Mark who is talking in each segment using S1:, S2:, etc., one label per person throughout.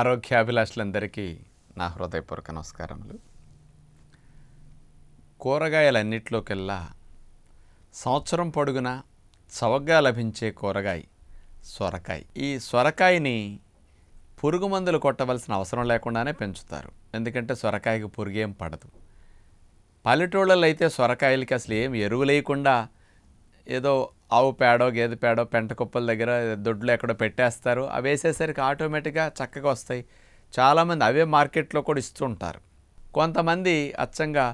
S1: ఆరోగ్యాభిలాషులందరికీ నా హృదయపూర్వక నమస్కారములు కూరగాయలన్నిటిలోకెల్లా సంవత్సరం పొడుగున చవగ్గా లభించే కూరగాయ సొరకాయ ఈ సొరకాయని పురుగు మందులు కొట్టవలసిన అవసరం లేకుండానే పెంచుతారు ఎందుకంటే సొరకాయకి పురుగేం పడదు పల్లెటూళ్ళలో అయితే సొరకాయలకి అసలు ఏం లేకుండా ఏదో ఆవు పేడో గేదె పేడో పెంట కుప్పల దగ్గర దొడ్లు ఎక్కడో పెట్టేస్తారు అవి వేసేసరికి ఆటోమేటిక్గా చక్కగా వస్తాయి చాలామంది అవే మార్కెట్లో కూడా ఇస్తుంటారు కొంతమంది అచ్చంగా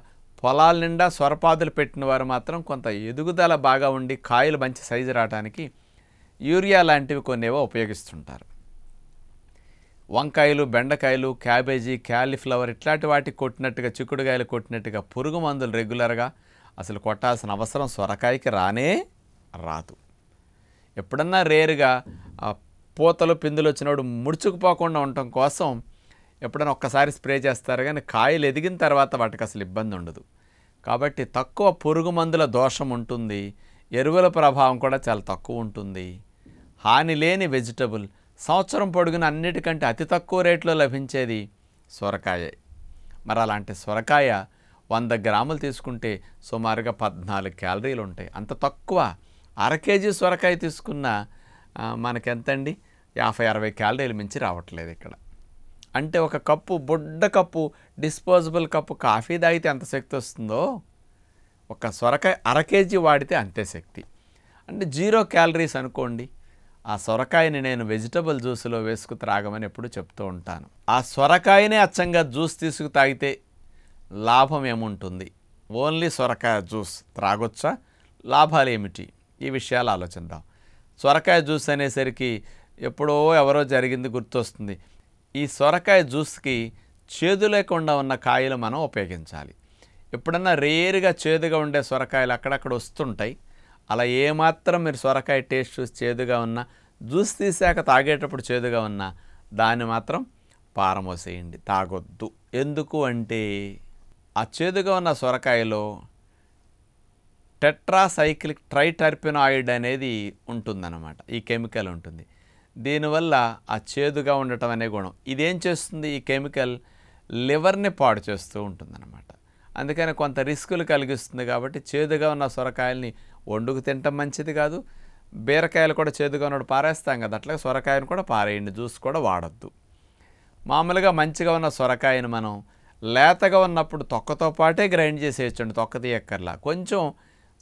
S1: పొలాల నిండా స్వరపాదులు పెట్టిన వారు మాత్రం కొంత ఎదుగుదల బాగా ఉండి కాయలు మంచి సైజు రావడానికి యూరియా లాంటివి కొన్నేవో ఉపయోగిస్తుంటారు వంకాయలు బెండకాయలు క్యాబేజీ క్యాలీఫ్లవర్ ఇట్లాంటి వాటికి కొట్టినట్టుగా చిక్కుడుగాయలు కొట్టినట్టుగా పురుగు మందులు రెగ్యులర్గా అసలు కొట్టాల్సిన అవసరం సొరకాయకి రానే రాదు ఎప్పుడన్నా రేరుగా పూతలు పిందులు వచ్చినప్పుడు ముడుచుకుపోకుండా ఉండటం కోసం ఎప్పుడైనా ఒక్కసారి స్ప్రే చేస్తారు కానీ కాయలు ఎదిగిన తర్వాత వాటికి అసలు ఇబ్బంది ఉండదు కాబట్టి తక్కువ పురుగు మందుల దోషం ఉంటుంది ఎరువుల ప్రభావం కూడా చాలా తక్కువ ఉంటుంది హాని లేని వెజిటబుల్ సంవత్సరం పొడుగున అన్నిటికంటే అతి తక్కువ రేట్లో లభించేది సొరకాయ మరి అలాంటి సొరకాయ వంద గ్రాములు తీసుకుంటే సుమారుగా పద్నాలుగు క్యాలరీలు ఉంటాయి అంత తక్కువ అర కేజీ సొరకాయ తీసుకున్న మనకెంతండి యాభై అరవై క్యాలరీలు మించి రావట్లేదు ఇక్కడ అంటే ఒక కప్పు బుడ్డ కప్పు డిస్పోజబుల్ కప్పు కాఫీ తాగితే ఎంత శక్తి వస్తుందో ఒక సొరకాయ అర కేజీ వాడితే అంతే శక్తి అంటే జీరో క్యాలరీస్ అనుకోండి ఆ సొరకాయని నేను వెజిటబుల్ జ్యూస్లో వేసుకు త్రాగమని ఎప్పుడు చెప్తూ ఉంటాను ఆ సొరకాయనే అచ్చంగా జ్యూస్ తీసుకు తాగితే లాభం ఏముంటుంది ఓన్లీ సొరకాయ జ్యూస్ త్రాగొచ్చా లాభాలు ఏమిటి ఈ విషయాలు ఆలోచిద్దాం సొరకాయ జ్యూస్ అనేసరికి ఎప్పుడో ఎవరో జరిగింది గుర్తొస్తుంది ఈ సొరకాయ జ్యూస్కి చేదు లేకుండా ఉన్న కాయలు మనం ఉపయోగించాలి ఎప్పుడన్నా రేరుగా చేదుగా ఉండే సొరకాయలు అక్కడక్కడ వస్తుంటాయి అలా ఏమాత్రం మీరు సొరకాయ టేస్ట్ చూసి చేదుగా ఉన్నా జ్యూస్ తీసాక తాగేటప్పుడు చేదుగా ఉన్నా దాన్ని మాత్రం పారమోసేయండి తాగొద్దు ఎందుకు అంటే ఆ చేదుగా ఉన్న సొరకాయలో టెట్రాసైక్లిక్ ట్రైటర్పినాయిడ్ అనేది ఉంటుందన్నమాట ఈ కెమికల్ ఉంటుంది దీనివల్ల ఆ చేదుగా ఉండటం అనే గుణం ఇదేం చేస్తుంది ఈ కెమికల్ లివర్ని పాడు చేస్తూ ఉంటుందన్నమాట అందుకని కొంత రిస్కులు కలిగిస్తుంది కాబట్టి చేదుగా ఉన్న సొరకాయల్ని వండుకు తినటం మంచిది కాదు బీరకాయలు కూడా చేదుగా ఉన్నప్పుడు పారేస్తాం కదా అట్లా సొరకాయను కూడా పారేయండి జ్యూస్ కూడా వాడద్దు మామూలుగా మంచిగా ఉన్న సొరకాయను మనం లేతగా ఉన్నప్పుడు తొక్కతో పాటే గ్రైండ్ చేసేయచ్చండి తొక్క తీయక్కర్లా కొంచెం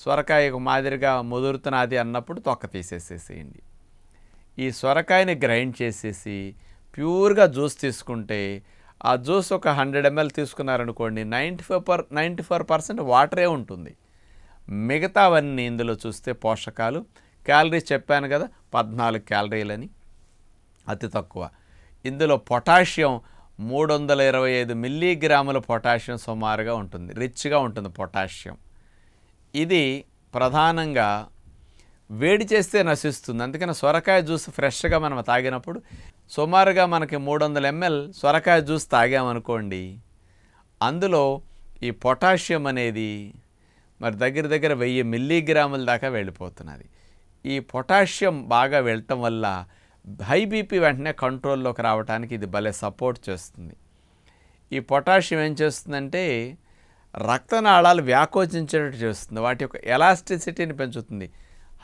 S1: సొరకాయ మాదిరిగా ముదురుతున్నది అన్నప్పుడు తొక్క తీసేసేసేయండి ఈ సొరకాయని గ్రైండ్ చేసేసి ప్యూర్గా జ్యూస్ తీసుకుంటే ఆ జ్యూస్ ఒక హండ్రెడ్ ఎంఎల్ తీసుకున్నారనుకోండి ninety five per ninety four percent వాటరే ఉంటుంది మిగతావన్నీ ఇందులో చూస్తే పోషకాలు క్యాలరీస్ చెప్పాను కదా పద్నాలుగు క్యాలరీలని అతి తక్కువ ఇందులో పొటాషియం మూడు వందల ఇరవై ఐదు మిల్లీగ్రాముల పొటాషియం సుమారుగా ఉంటుంది రిచ్గా ఉంటుంది పొటాషియం ఇది ప్రధానంగా వేడి చేస్తే నశిస్తుంది అందుకని సొరకాయ జ్యూస్ ఫ్రెష్గా మనం తాగినప్పుడు సుమారుగా మనకి మూడు వందల ఎంఎల్ సొరకాయ జ్యూస్ తాగామనుకోండి అందులో ఈ పొటాషియం అనేది మరి దగ్గర దగ్గర వెయ్యి మిల్లీగ్రాముల దాకా వెళ్ళిపోతున్నది ఈ పొటాషియం బాగా వెళ్ళటం వల్ల హై బీపీ వెంటనే కంట్రోల్లోకి రావడానికి ఇది భలే సపోర్ట్ చేస్తుంది ఈ పొటాషియం ఏం చేస్తుందంటే రక్తనాళాలు వ్యాకోచించేటట్టు చేస్తుంది వాటి యొక్క ఎలాస్టిసిటీని పెంచుతుంది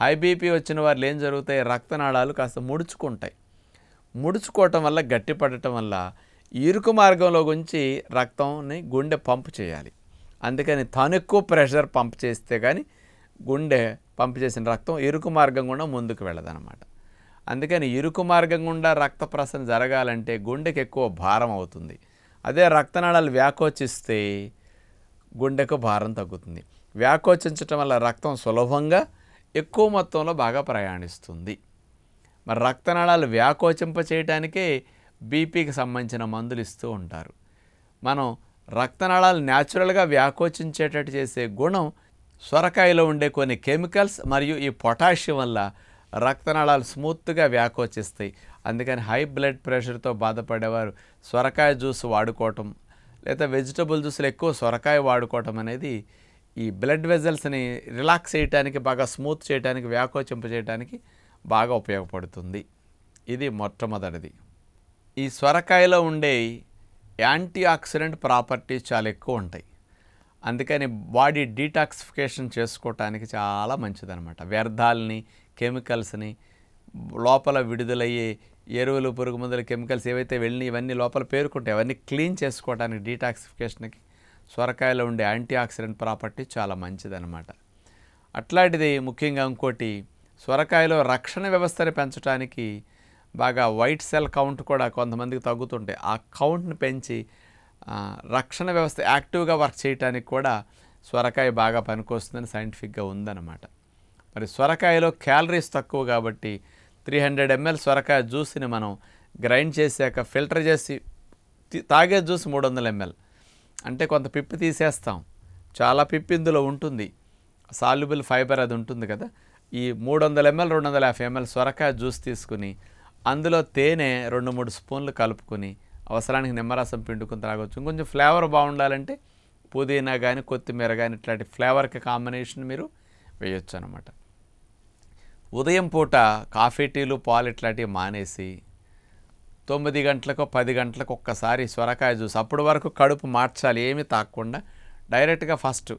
S1: హై బీపీ వచ్చిన వారిలో ఏం జరుగుతాయి రక్తనాళాలు కాస్త ముడుచుకుంటాయి ముడుచుకోవటం వల్ల గట్టిపడటం వల్ల ఇరుకు మార్గంలో గురించి రక్తంని గుండె పంప్ చేయాలి అందుకని తాను ఎక్కువ ప్రెషర్ పంప్ చేస్తే కానీ గుండె పంప్ చేసిన రక్తం ఇరుకు మార్గం గుండా ముందుకు వెళ్ళదన్నమాట అందుకని ఇరుకు మార్గం గుండా రక్త ప్రసరణ జరగాలంటే గుండెకి ఎక్కువ భారం అవుతుంది అదే రక్తనాళాలు వ్యాకోచిస్తే గుండెకు భారం తగ్గుతుంది వ్యాకోచించటం వల్ల రక్తం సులభంగా ఎక్కువ మొత్తంలో బాగా ప్రయాణిస్తుంది మరి రక్తనాళాలు వ్యాకోచింప చేయటానికే బీపీకి సంబంధించిన మందులు ఇస్తూ ఉంటారు మనం రక్తనాళాలు న్యాచురల్గా వ్యాకోచించేటట్టు చేసే గుణం సొరకాయలో ఉండే కొన్ని కెమికల్స్ మరియు ఈ పొటాషియం వల్ల రక్తనాళాలు స్మూత్గా వ్యాకోచిస్తాయి అందుకని హై బ్లడ్ ప్రెషర్తో బాధపడేవారు సొరకాయ జ్యూస్ వాడుకోవటం లేదా వెజిటబుల్ జ్యూస్లో ఎక్కువ సొరకాయ వాడుకోవటం అనేది ఈ బ్లడ్ వెజల్స్ని రిలాక్స్ చేయడానికి బాగా స్మూత్ చేయడానికి వ్యాకోచింప చేయడానికి బాగా ఉపయోగపడుతుంది ఇది మొట్టమొదటిది ఈ సొరకాయలో ఉండే యాంటీ ఆక్సిడెంట్ ప్రాపర్టీస్ చాలా ఎక్కువ ఉంటాయి అందుకని బాడీ డీటాక్సిఫికేషన్ చేసుకోవటానికి చాలా మంచిదనమాట వ్యర్థాలని కెమికల్స్ని లోపల విడుదలయ్యే ఎరువులు పురుగు మందులు కెమికల్స్ ఏవైతే వెళ్ళి ఇవన్నీ లోపల పేరుకుంటాయి అవన్నీ క్లీన్ చేసుకోవడానికి డీటాక్సిఫికేషన్కి సొరకాయలో ఉండే యాంటీ ఆక్సిడెంట్ ప్రాపర్టీ చాలా మంచిదనమాట అట్లాంటిది ముఖ్యంగా ఇంకోటి సొరకాయలో రక్షణ వ్యవస్థని పెంచడానికి బాగా వైట్ సెల్ కౌంట్ కూడా కొంతమందికి తగ్గుతుంటాయి ఆ కౌంట్ని పెంచి రక్షణ వ్యవస్థ యాక్టివ్గా వర్క్ చేయడానికి కూడా సొరకాయ బాగా పనికొస్తుందని సైంటిఫిక్గా ఉందన్నమాట మరి సొరకాయలో క్యాలరీస్ తక్కువ కాబట్టి త్రీ హండ్రెడ్ ఎంఎల్ సొరకాయ జ్యూస్ని మనం గ్రైండ్ చేశాక ఫిల్టర్ చేసి తాగే జ్యూస్ మూడు వందల ఎంఎల్ అంటే కొంత పిప్పి తీసేస్తాం చాలా పిప్పి ఇందులో ఉంటుంది సాల్యుబుల్ ఫైబర్ అది ఉంటుంది కదా ఈ మూడు వందల ఎంఎల్ రెండు వందల యాభై ఎంఎల్ సొరకాయ జ్యూస్ తీసుకుని అందులో తేనె రెండు మూడు స్పూన్లు కలుపుకుని అవసరానికి నిమ్మరసం పిండుకుని తాగొచ్చు ఇంకొంచెం ఫ్లేవర్ బాగుండాలంటే పుదీనా కానీ కొత్తిమీర కానీ ఇట్లాంటి ఫ్లేవర్కి కాంబినేషన్ మీరు వేయొచ్చు అనమాట ఉదయం పూట కాఫీ టీలు పాలు ఇట్లాంటివి మానేసి తొమ్మిది గంటలకు పది గంటలకు ఒక్కసారి సొరకాయ జ్యూస్ అప్పటి వరకు కడుపు మార్చాలి ఏమీ తాకుండా డైరెక్ట్గా ఫస్ట్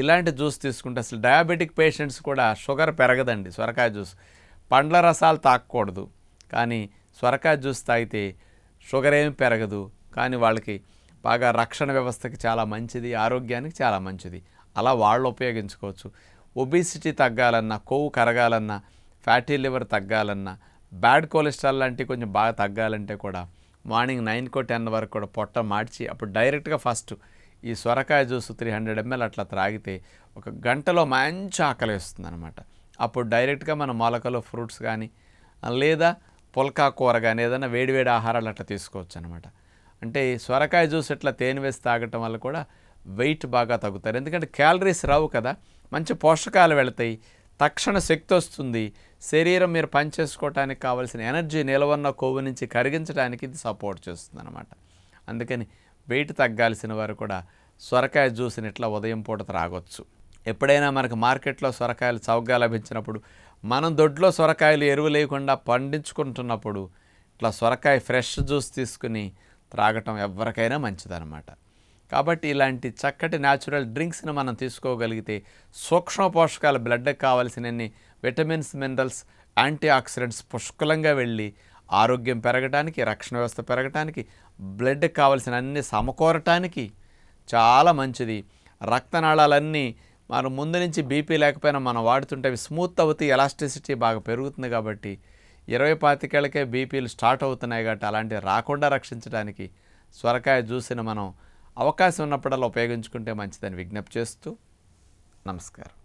S1: ఇలాంటి జ్యూస్ తీసుకుంటే అసలు డయాబెటిక్ పేషెంట్స్ కూడా షుగర్ పెరగదండి సొరకాయ జ్యూస్ పండ్ల రసాలు తాకూడదు కానీ సొరకాయ జ్యూస్ తాగితే షుగర్ ఏమి పెరగదు కానీ వాళ్ళకి బాగా రక్షణ వ్యవస్థకి చాలా మంచిది ఆరోగ్యానికి చాలా మంచిది అలా వాళ్ళు ఉపయోగించుకోవచ్చు ఒబేసిటీ తగ్గాలన్నా కొవ్వు కరగాలన్నా ఫ్యాటీ లివర్ తగ్గాలన్నా బ్యాడ్ కొలెస్ట్రాల్ లాంటివి కొంచెం బాగా తగ్గాలంటే కూడా మార్నింగ్ నైన్కో టెన్ వరకు కూడా పొట్ట మార్చి అప్పుడు డైరెక్ట్గా ఫస్ట్ ఈ సొరకాయ జ్యూస్ త్రీ హండ్రెడ్ ఎంఎల్ అట్లా త్రాగితే ఒక గంటలో మంచి ఆకలి వేస్తుంది అనమాట అప్పుడు డైరెక్ట్గా మన మొలకలు ఫ్రూట్స్ కానీ లేదా పొలకా కూర కానీ ఏదైనా వేడివేడి ఆహారాలు అట్లా తీసుకోవచ్చు అనమాట అంటే ఈ సొరకాయ జ్యూస్ ఇట్లా తేనె వేసి తాగటం వల్ల కూడా వెయిట్ బాగా తగ్గుతారు ఎందుకంటే క్యాలరీస్ రావు కదా మంచి పోషకాలు వెళతాయి తక్షణ శక్తి వస్తుంది శరీరం మీరు పనిచేసుకోవటానికి కావాల్సిన ఎనర్జీ నిలవన్న కొవ్వు నుంచి కరిగించడానికి ఇది సపోర్ట్ చేస్తుంది అనమాట అందుకని వెయిట్ తగ్గాల్సిన వారు కూడా సొరకాయ జ్యూస్ని ఇట్లా ఉదయం పూట త్రాగొచ్చు ఎప్పుడైనా మనకు మార్కెట్లో సొరకాయలు చౌకగా లభించినప్పుడు మనం దొడ్లో సొరకాయలు ఎరువు లేకుండా పండించుకుంటున్నప్పుడు ఇట్లా సొరకాయ ఫ్రెష్ జ్యూస్ తీసుకుని త్రాగటం ఎవరికైనా మంచిదన్నమాట కాబట్టి ఇలాంటి చక్కటి న్యాచురల్ డ్రింక్స్ని మనం తీసుకోగలిగితే సూక్ష్మ పోషకాలు బ్లడ్కి కావాల్సినన్ని విటమిన్స్ మినరల్స్ యాంటీ ఆక్సిడెంట్స్ పుష్కలంగా వెళ్ళి ఆరోగ్యం పెరగటానికి రక్షణ వ్యవస్థ పెరగటానికి బ్లడ్కి కావలసిన అన్ని సమకూరటానికి చాలా మంచిది రక్తనాళాలన్నీ మనం ముందు నుంచి బీపీ లేకపోయినా మనం వాడుతుంటే అవి స్మూత్ అవుతాయి ఎలాస్టిసిటీ బాగా పెరుగుతుంది కాబట్టి ఇరవై పాతికేళ్ళకే బీపీలు స్టార్ట్ అవుతున్నాయి కాబట్టి అలాంటివి రాకుండా రక్షించడానికి సొరకాయ జ్యూస్ని మనం అవకాశం ఉన్నప్పుడల్లా ఉపయోగించుకుంటే మంచిదని విజ్ఞప్తి చేస్తూ నమస్కారం